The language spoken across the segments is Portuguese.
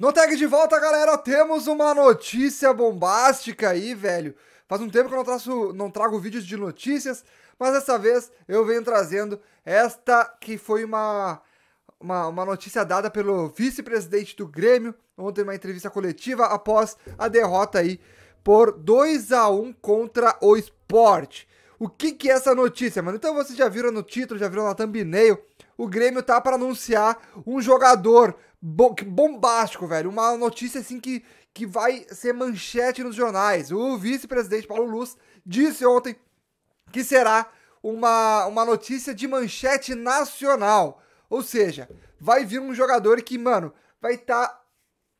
No tag de volta, galera, temos uma notícia bombástica aí, velho. Faz um tempo que eu não, traço, não trago vídeos de notícias, mas dessa vez eu venho trazendo esta que foi uma, uma, uma notícia dada pelo vice-presidente do Grêmio, ontem uma entrevista coletiva após a derrota aí por 2 a 1 contra o Sport. O que, que é essa notícia, mano? Então vocês já viram no título, já viram na thumbnail, o Grêmio tá para anunciar um jogador bom, bombástico, velho. Uma notícia assim que, que vai ser manchete nos jornais. O vice-presidente Paulo Luz disse ontem que será uma, uma notícia de manchete nacional. Ou seja, vai vir um jogador que, mano, vai estar tá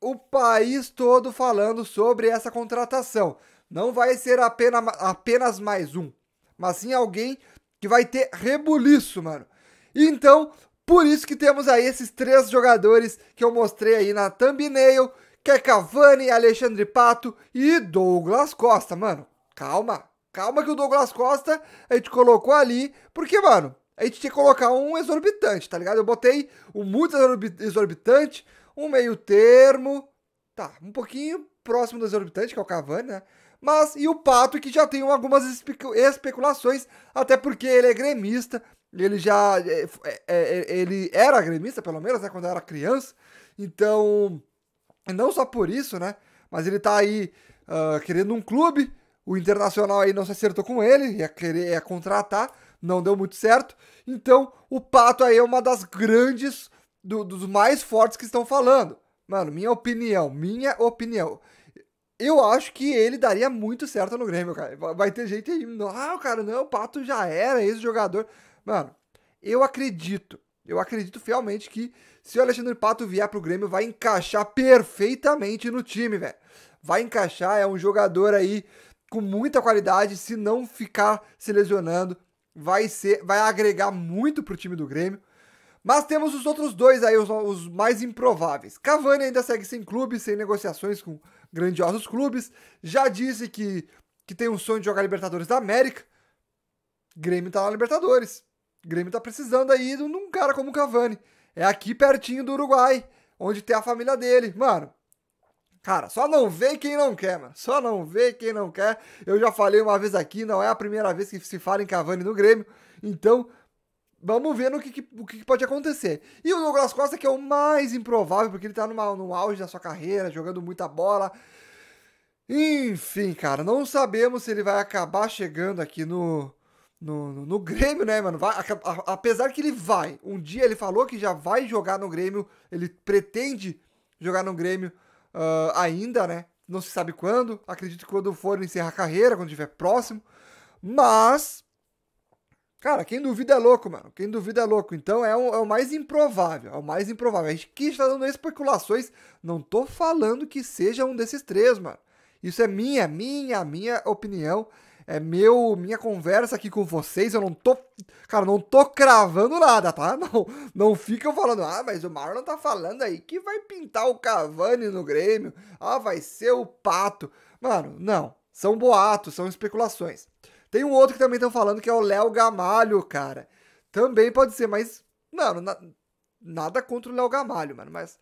o país todo falando sobre essa contratação. Não vai ser apenas, apenas mais um, mas sim alguém que vai ter rebuliço, mano. Então, por isso que temos aí esses três jogadores que eu mostrei aí na thumbnail, que é Cavani, Alexandre Pato e Douglas Costa, mano. Calma, calma que o Douglas Costa a gente colocou ali, porque, mano, a gente tinha que colocar um exorbitante, tá ligado? Eu botei um muito exorbitante, um meio termo, tá, um pouquinho próximo do exorbitante, que é o Cavani, né? Mas e o Pato, que já tem algumas especulações, até porque ele é gremista, ele já. É, é, é, ele era gremista, pelo menos, né, quando era criança. Então, não só por isso, né? Mas ele tá aí uh, querendo um clube. O Internacional aí não se acertou com ele, ia querer ia contratar, não deu muito certo. Então, o Pato aí é uma das grandes, do, dos mais fortes que estão falando. Mano, minha opinião, minha opinião. Eu acho que ele daria muito certo no Grêmio, cara. Vai ter gente aí, não, ah, cara, não, o Pato já era esse jogador. Mano, eu acredito, eu acredito fielmente que se o Alexandre Pato vier pro Grêmio, vai encaixar perfeitamente no time, velho. Vai encaixar, é um jogador aí com muita qualidade, se não ficar se lesionando, vai ser, vai agregar muito pro time do Grêmio. Mas temos os outros dois aí, os, os, mais improváveis. Cavani ainda segue sem clube, sem negociações com grandiosos clubes. Já disse que, que tem um sonho de jogar Libertadores da América. Grêmio tá na Libertadores. Grêmio tá precisando aí de um cara como o Cavani. É aqui pertinho do Uruguai, onde tem a família dele. Mano, Cara, só não vê quem não quer, mano. Só não vê quem não quer. Eu já falei uma vez aqui, não é a primeira vez que se fala em Cavani no Grêmio. Então, Vamos ver no que, que o que pode acontecer. E o Douglas Costa, que é o mais improvável, porque ele tá numa, no auge da sua carreira, jogando muita bola. Enfim, cara, não sabemos se ele vai acabar chegando aqui no, no, no, no Grêmio, né, mano? Vai, a, a, apesar que ele vai. Um dia ele falou que já vai jogar no Grêmio, ele pretende jogar no Grêmio uh, ainda, né? Não se sabe quando. Acredito que quando for encerrar a carreira, quando estiver próximo. Mas Cara, quem duvida é louco, mano. Quem duvida é louco. Então é o, é o mais improvável. É o mais improvável. A gente que está dando especulações. Não tô falando que seja um desses três, mano. Isso é minha, minha, minha opinião. É meu, minha conversa aqui com vocês. Eu não tô. Cara, não tô cravando nada, tá? Não, não ficam falando, ah, mas o Marlon tá falando aí que vai pintar o Cavani no Grêmio. Ah, vai ser o pato. Mano, não. São boatos, são especulações. Tem um outro que também estão falando que é o Léo Gamalho, cara. Também pode ser, mas, mano, na, nada contra o Léo Gamalho, mano, mas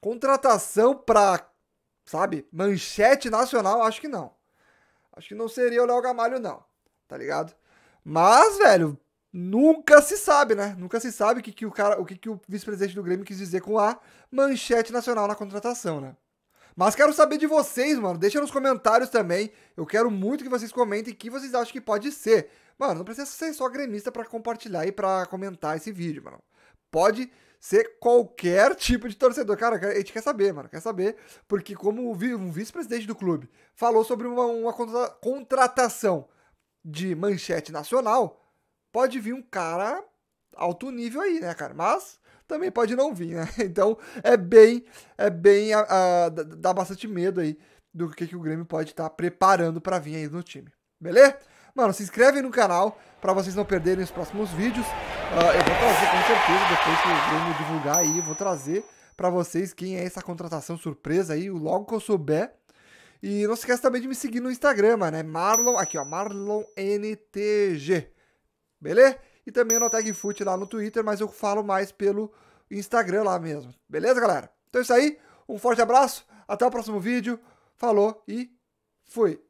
contratação pra, sabe, manchete nacional, acho que não. Acho que não seria o Léo Gamalho, não, tá ligado? Mas, velho, nunca se sabe, né? Nunca se sabe o que, que o cara, o que, que o vice-presidente do Grêmio quis dizer com a manchete nacional na contratação, né? Mas quero saber de vocês, mano. Deixa nos comentários também. Eu quero muito que vocês comentem o que vocês acham que pode ser. Mano, não precisa ser só gremista para compartilhar e para comentar esse vídeo, mano. Pode ser qualquer tipo de torcedor. Cara, a gente quer saber, mano. Quer saber. Porque como um vice-presidente do clube falou sobre uma, uma contra contratação de manchete nacional, pode vir um cara alto nível aí, né, cara? Mas também pode não vir, né? Então é bem, é bem, a, a, dá bastante medo aí do que, que o Grêmio pode estar tá preparando para vir aí no time, beleza? Mano, se inscreve no canal para vocês não perderem os próximos vídeos. Uh, eu vou trazer com certeza, depois que o Grêmio divulgar aí, vou trazer para vocês quem é essa contratação surpresa aí, logo que eu souber. E não se esquece também de me seguir no Instagram, né Marlon, aqui ó, MarlonNTG. Beleza? e também no Tag Foot lá no Twitter, mas eu falo mais pelo Instagram lá mesmo. Beleza, galera? Então é isso aí. Um forte abraço, até o próximo vídeo. Falou e fui!